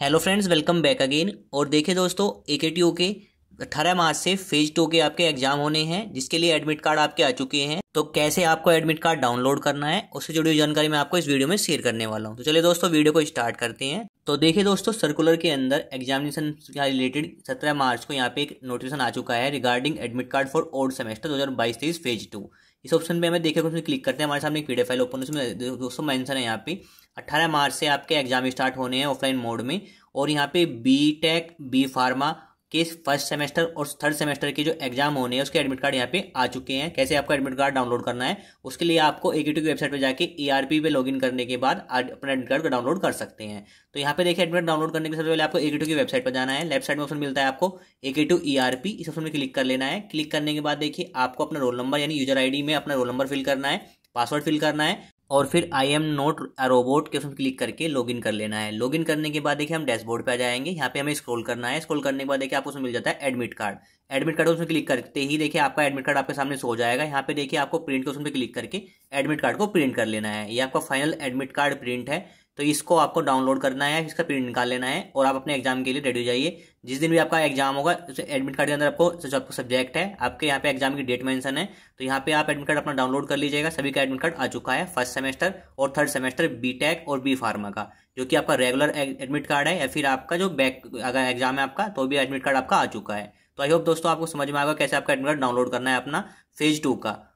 hello friends welcome back again और देखिए दोस्तों ए के टी ओ के अठारह मार्च से फेज टू के आपके एग्जाम होने हैं जिसके लिए एडमिट कार्ड आपके आ चुके हैं तो कैसे आपको एडमिट कार्ड डाउनलोड करना है उससे जुड़ी हुई जानकारी मैं आपको इस वीडियो में शेयर करने वाला हूँ तो चलिए दोस्तों वीडियो को स्टार्ट करते हैं तो देखिए दोस्तों सर्कुलर के अंदर एग्जामिनेशन से रिलेटेड सत्रह मार्च को यहाँ पे एक नोटिफिकेशन आ चुका है regarding admit card for old semester दो हज़ार बाईस तेईस फेज टू इस ऑप्शन पे हमें देखे उसमें क्लिक करते हैं हमारे सामने एक पीडीएफ फाइल ओपन उसमें दोस्तों मैंसन है यहाँ पे 18 मार्च से आपके एग्जाम स्टार्ट होने हैं ऑफलाइन मोड में और यहाँ पे बी टेक बी फार्मा कि फर्स्ट सेमेस्टर और थर्ड सेमेस्टर के जो एग्जाम होने हैं उसके एडमिट कार्ड यहाँ पे आ चुके हैं कैसे आपका एडमिट कार्ड डाउनलोड करना है उसके लिए आपको ए की वेबसाइट पे जाके ई आर पी पे लॉगिन करने के बाद अपना एडमिट कार्ड को डाउनलोड कर सकते हैं तो यहाँ पे देखिए एडमिट डाउनलोड करने के सबसे पहले आपको ए की वेबसाइट पर जाना है लेफ्ट साइड में ऑप्शन मिलता है आपको ए के टू इस ऑप्शन में क्लिक कर लेना है क्लिक करने के बाद देखिए आपको अपना रोल नंबर यानी यूजर आई में अपना रोल नंबर फिल करना है पासवर्ड फिल करना है और फिर आई एम नोट रोबोट के उसमें क्लिक करके लॉगिन कर लेना है लॉगिन करने के बाद देखिए हम डैशबोर्ड पे आ जाएंगे यहाँ पे हमें स्क्रॉल करना है स्क्रॉल करने के बाद देखिए आपको उसमें मिल जाता है एडमिट कार्ड एडमिट कार्ड उसमें क्लिक करते ही देखिए आपका एडमिट कार्ड आपके सामने सो जाएगा यहाँ पे देखिए आपको प्रिंट के उसमें क्लिक करके एडमिट कार्ड को प्रिंट कर लेना है ये आपका फाइनल एडमिट कार्ड प्रिंट है तो इसको आपको डाउनलोड करना है इसका प्रिंट निकाल लेना है और आप अपने एग्जाम के लिए रेडी हो जाइए जिस दिन भी आपका एग्जाम होगा एडमिट कार्ड के अंदर आपको जो आपको सब्जेक्ट है आपके यहाँ पे एग्जाम की डेट मेंशन है तो यहाँ पे आप एडमिट कार्ड अपना डाउनलोड कर लीजिएगा सभी का एडमिट कार्ड आ चुका है फर्स्ट सेमेस्टर और थर्ड सेमेस्टर बी टेक और बी फार्मा का जो कि आपका रेगुलर एडमिट कार्ड है या फिर आपका जो बैक अगर एग्जाम है आपका तो भी एडमिट कार्ड आपका आ चुका है तो आई होप दोस्तों आपको समझ में आएगा कैसे आपका एडमिट कार्ड डाउनलोड करना है अपना फेज टू का